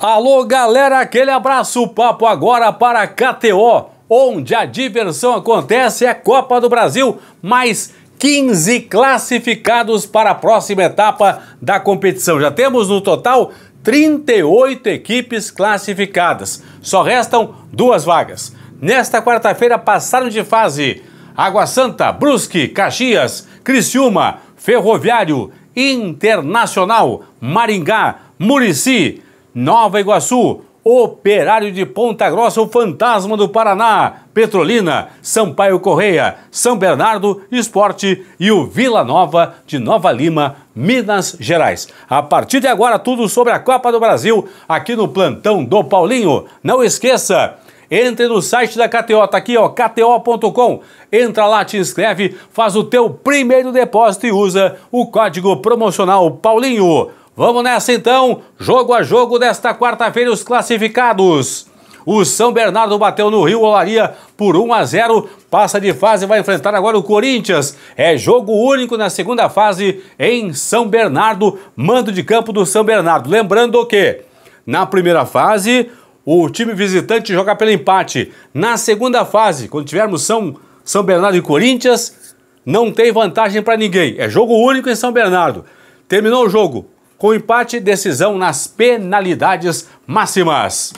Alô, galera, aquele abraço, papo agora para KTO, onde a diversão acontece é Copa do Brasil, mais 15 classificados para a próxima etapa da competição. Já temos no total 38 equipes classificadas. Só restam duas vagas. Nesta quarta-feira passaram de fase Água Santa, Brusque, Caxias, Criciúma, Ferroviário, Internacional, Maringá, Murici, Nova Iguaçu, Operário de Ponta Grossa, o Fantasma do Paraná, Petrolina, Sampaio Correia, São Bernardo, Esporte e o Vila Nova de Nova Lima, Minas Gerais. A partir de agora, tudo sobre a Copa do Brasil aqui no Plantão do Paulinho. Não esqueça! Entre no site da KTO, tá aqui, ó, kto.com. Entra lá, te inscreve, faz o teu primeiro depósito e usa o código promocional Paulinho. Vamos nessa então, jogo a jogo desta quarta-feira os classificados. O São Bernardo bateu no Rio Olaria por 1 a 0, passa de fase e vai enfrentar agora o Corinthians. É jogo único na segunda fase em São Bernardo, mando de campo do São Bernardo. Lembrando que na primeira fase o time visitante joga pelo empate. Na segunda fase, quando tivermos São, São Bernardo e Corinthians, não tem vantagem para ninguém. É jogo único em São Bernardo. Terminou o jogo, com empate e decisão nas penalidades máximas.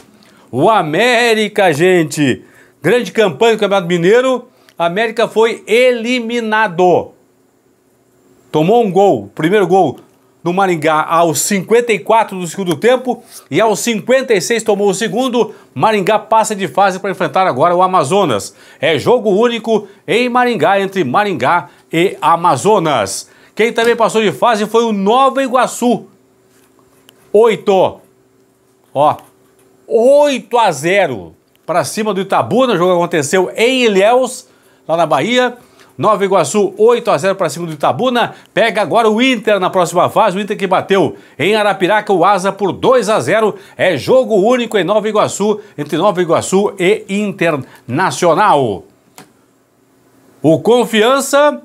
O América, gente, grande campanha do Campeonato Mineiro, América foi eliminado. Tomou um gol, primeiro gol no Maringá aos 54 do segundo tempo e aos 56 tomou o segundo. Maringá passa de fase para enfrentar agora o Amazonas. É jogo único em Maringá entre Maringá e Amazonas. Quem também passou de fase foi o Nova Iguaçu. 8. Ó, 8 a 0 para cima do Itabuna. Né? O jogo aconteceu em Ilhéus, lá na Bahia. Nova Iguaçu 8 a 0 para cima do Itabuna. Né? Pega agora o Inter na próxima fase. O Inter que bateu em Arapiraca o Asa por 2 a 0. É jogo único em Nova Iguaçu entre Nova Iguaçu e Internacional. O Confiança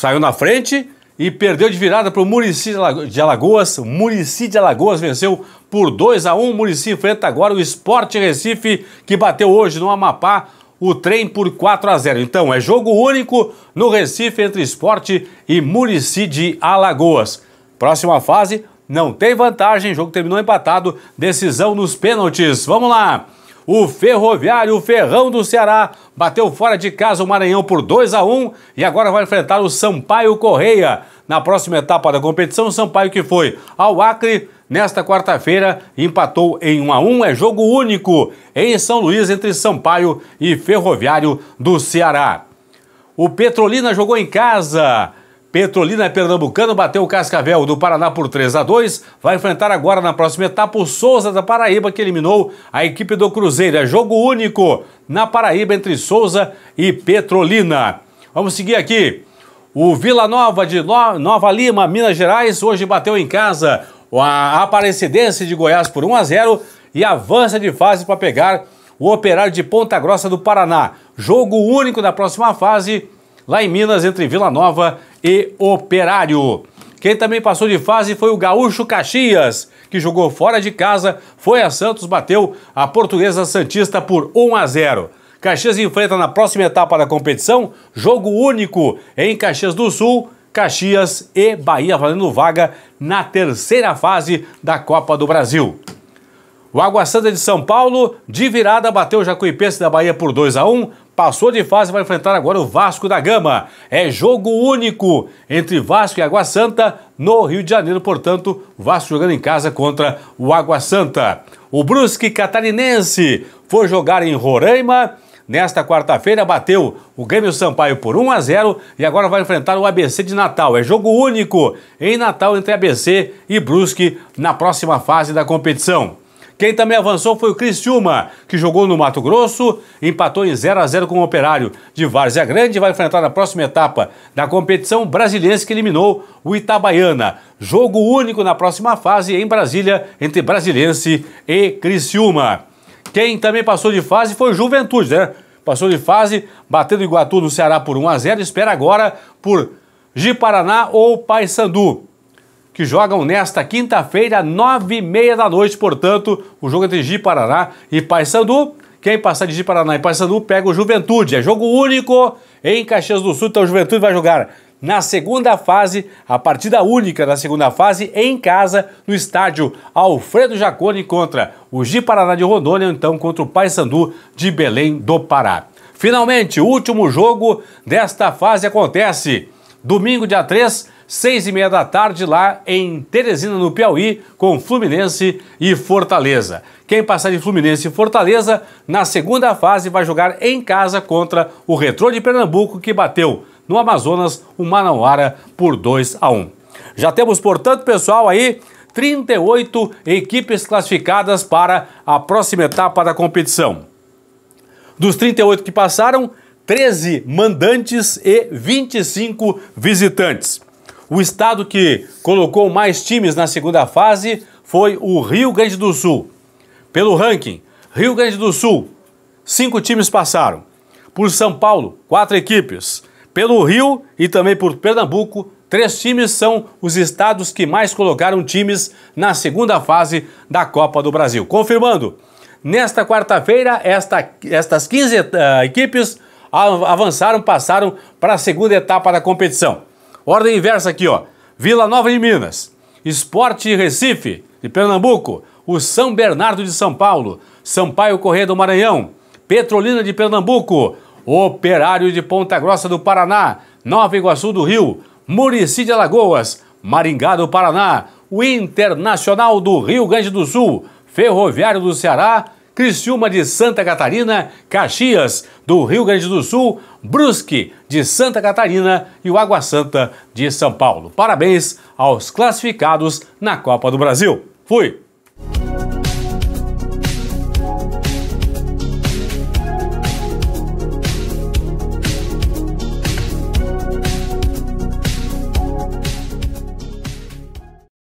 Saiu na frente e perdeu de virada para o Murici de Alagoas. O Murici de Alagoas venceu por 2 a 1 O Murici enfrenta agora o Sport Recife, que bateu hoje no Amapá o trem por 4 a 0. Então, é jogo único no Recife entre Esporte e Murici de Alagoas. Próxima fase, não tem vantagem, jogo terminou empatado, decisão nos pênaltis. Vamos lá! o Ferroviário o Ferrão do Ceará bateu fora de casa o Maranhão por 2 a 1 e agora vai enfrentar o Sampaio Correia. Na próxima etapa da competição, o Sampaio que foi ao Acre nesta quarta-feira empatou em 1 a 1, é jogo único em São Luís entre Sampaio e Ferroviário do Ceará. O Petrolina jogou em casa Petrolina é Pernambucano bateu o Cascavel do Paraná por 3 a 2. Vai enfrentar agora na próxima etapa o Souza da Paraíba, que eliminou a equipe do Cruzeiro. É jogo único na Paraíba entre Souza e Petrolina. Vamos seguir aqui. O Vila Nova de Nova Lima, Minas Gerais, hoje bateu em casa a Aparecidense de Goiás por 1 a 0 e avança de fase para pegar o Operário de Ponta Grossa do Paraná. Jogo único na próxima fase lá em Minas entre Vila Nova e e Operário. Quem também passou de fase foi o Gaúcho Caxias, que jogou fora de casa, foi a Santos, bateu a Portuguesa Santista por 1 a 0. Caxias enfrenta na próxima etapa da competição jogo único em Caxias do Sul, Caxias e Bahia valendo vaga na terceira fase da Copa do Brasil. O Água Santa de São Paulo, de virada, bateu o Jacuipense da Bahia por 2 a 1 passou de fase e vai enfrentar agora o Vasco da Gama. É jogo único entre Vasco e Água Santa no Rio de Janeiro, portanto, Vasco jogando em casa contra o Água Santa. O Brusque Catarinense foi jogar em Roraima. Nesta quarta-feira bateu o Grêmio Sampaio por 1 a 0 e agora vai enfrentar o ABC de Natal. É jogo único em Natal entre ABC e Brusque na próxima fase da competição. Quem também avançou foi o Criciúma, que jogou no Mato Grosso, empatou em 0 a 0 com o Operário de Várzea Grande e vai enfrentar na próxima etapa da competição brasileira que eliminou o Itabaiana. Jogo único na próxima fase em Brasília entre Brasiliense e Criciúma. Quem também passou de fase foi o Juventude, né? Passou de fase, batendo Iguatu no Ceará por 1 a 0, espera agora por Ji Paraná ou Paysandu que jogam nesta quinta-feira, nove e meia da noite, portanto, o jogo entre Gi Paraná e Paysandu. Quem passar de Gi Paraná e Paysandu pega o Juventude. É jogo único em Caxias do Sul, então o Juventude vai jogar na segunda fase, a partida única da segunda fase em casa, no estádio Alfredo Jaconi contra o Gi Paraná de Rondônia, então contra o Paysandu de Belém do Pará. Finalmente, o último jogo desta fase acontece domingo, dia 3, seis e meia da tarde lá em Teresina, no Piauí, com Fluminense e Fortaleza. Quem passar de Fluminense e Fortaleza, na segunda fase vai jogar em casa contra o Retrô de Pernambuco, que bateu no Amazonas o Manauara por 2 a 1. Já temos, portanto, pessoal, aí 38 equipes classificadas para a próxima etapa da competição. Dos 38 que passaram, 13 mandantes e 25 visitantes. O estado que colocou mais times na segunda fase foi o Rio Grande do Sul. Pelo ranking, Rio Grande do Sul, cinco times passaram. Por São Paulo, quatro equipes. Pelo Rio e também por Pernambuco, três times são os estados que mais colocaram times na segunda fase da Copa do Brasil. Confirmando, nesta quarta-feira, esta, estas 15 uh, eh, equipes avançaram, passaram para a segunda etapa da competição. Ordem inversa aqui, ó. Vila Nova de Minas, Esporte Recife, de Pernambuco, o São Bernardo de São Paulo, Sampaio Correia do Maranhão, Petrolina de Pernambuco, Operário de Ponta Grossa do Paraná, Nova Iguaçu do Rio, Murici de Alagoas, Maringá do Paraná, o Internacional do Rio Grande do Sul, Ferroviário do Ceará Criciúma de Santa Catarina, Caxias do Rio Grande do Sul, Brusque de Santa Catarina e o Água Santa de São Paulo. Parabéns aos classificados na Copa do Brasil. Fui!